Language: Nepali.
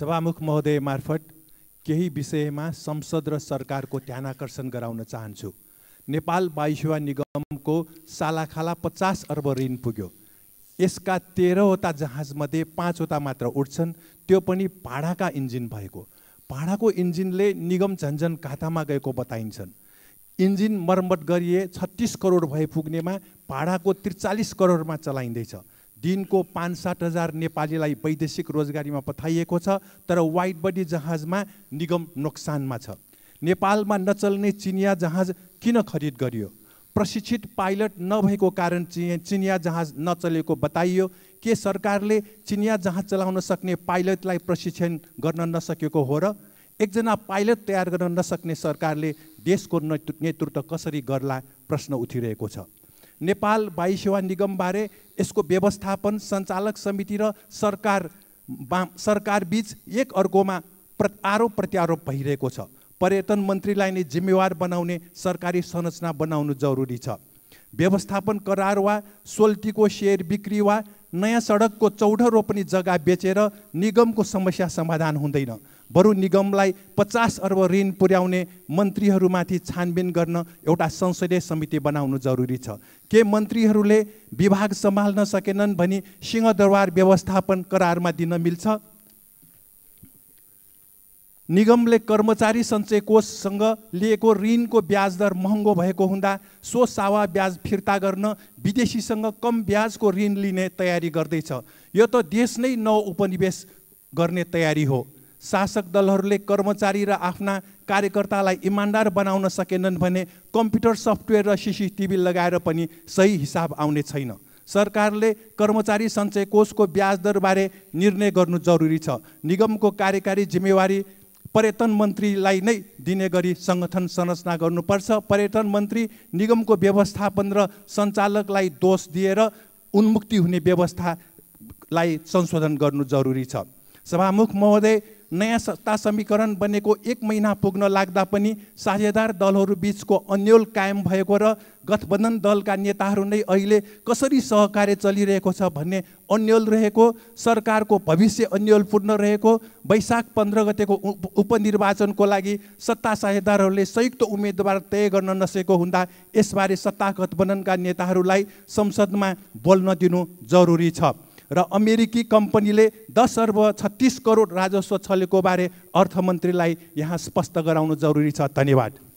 सभामुख महोदय मार्फत केही विषयमा संसद र सरकारको ध्यान आकर्षण गराउन चाहन्छु नेपाल वायुसेवा निगमको सालाखाला पचास अर्ब ऋण पुग्यो यसका तेह्रवटा जहाजमध्ये पाँचवटा मात्र उठ्छन् त्यो पनि भाडाका इन्जिन भएको भाडाको इन्जिनले निगम झन्झन घाटामा गएको बताइन्छन् इन्जिन मर्मत गरिए छत्तिस करोड भए पुग्नेमा भाडाको त्रिचालिस करोडमा चलाइँदैछ दिनको पाँच सात हजार नेपालीलाई वैदेशिक रोजगारीमा पठाइएको छ तर वाइट बडी जहाजमा निगम नोक्सानमा छ नेपालमा नचल्ने चिनिया जहाज किन खरिद गरियो प्रशिक्षित पाइलट नभएको कारण चिनिया जहाज नचलेको बताइयो के सरकारले चिनिया जहाज चलाउन सक्ने पाइलटलाई प्रशिक्षण गर्न नसकेको हो र एकजना पाइलट तयार गर्न नसक्ने सरकारले देशको नेतृत्व कसरी गर्ला प्रश्न उठिरहेको छ नेपाल वायु सेवा निगमबारे यसको व्यवस्थापन सञ्चालक समिति र सरकार सरकारबीच एक अर्कोमा प्र आरोप प्रत्यारोप भइरहेको छ पर्यटन मन्त्रीलाई नै जिम्मेवार बनाउने सरकारी संरचना बनाउनु जरुरी छ व्यवस्थापन करार वा सोल्टीको सेयर बिक्री वा नयाँ सडकको चौध रोपनी जग्गा बेचेर निगमको समस्या समाधान हुँदैन बरु निगमलाई पचास अर्ब ऋण पुर्याउने मन्त्रीहरूमाथि छानबिन गर्न एउटा संसदीय समिति बनाउनु जरुरी छ के मन्त्रीहरूले विभाग सम्हाल्न सकेनन् भनी सिंहदरबार व्यवस्थापन करारमा दिन मिल्छ निगमले कर्मचारी सञ्चय कोषसँग लिएको ऋणको ब्याज दर महँगो भएको हुँदा सो सावा ब्याज फिर्ता गर्न विदेशीसँग कम ब्याजको ऋण लिने तयारी गर्दैछ यो त देश नै नौ उपनिवेश गर्ने तयारी हो शासक दलहरूले कर्मचारी र आफ्ना कार्यकर्तालाई इमान्दार बनाउन सकेनन् भने कम्प्युटर सफ्टवेयर र सिसिटिभी लगाएर पनि सही हिसाब आउने छैन सरकारले कर्मचारी सञ्चय कोषको ब्याज दरबारे निर्णय गर्नु जरुरी छ निगमको कार्यकारी जिम्मेवारी पर्यटन मन्त्रीलाई नै दिने गरी सङ्गठन संरचना गर्नुपर्छ पर्यटन मन्त्री निगमको व्यवस्थापन र सञ्चालकलाई दोष दिएर उन्मुक्ति हुने व्यवस्थालाई संशोधन गर्नु जरुरी छ सभामुख महोदय नयाँ सत्ता समीकरण बनेको एक महिना पुग्न लाग्दा पनि साझेदार दलहरू बिचको अन्यल कायम भएको र गठबन्धन दलका नेताहरू नै अहिले कसरी सहकार्य चलिरहेको छ भन्ने अन्यल रहेको सरकारको भविष्य अन्यलपूर्ण रहेको वैशाख पन्ध्र गतेको उपनिर्वाचनको लागि सत्ता साझेदारहरूले संयुक्त उम्मेदवार तय गर्न नसकेको हुँदा यसबारे सत्ता गठबन्धनका नेताहरूलाई संसदमा बोल्न दिनु जरुरी छ र अमेरिकी कम्पनीले दस अर्ब छत्तिस करोड राजस्व छलेको बारे अर्थमन्त्रीलाई यहाँ स्पष्ट गराउनु जरुरी छ धन्यवाद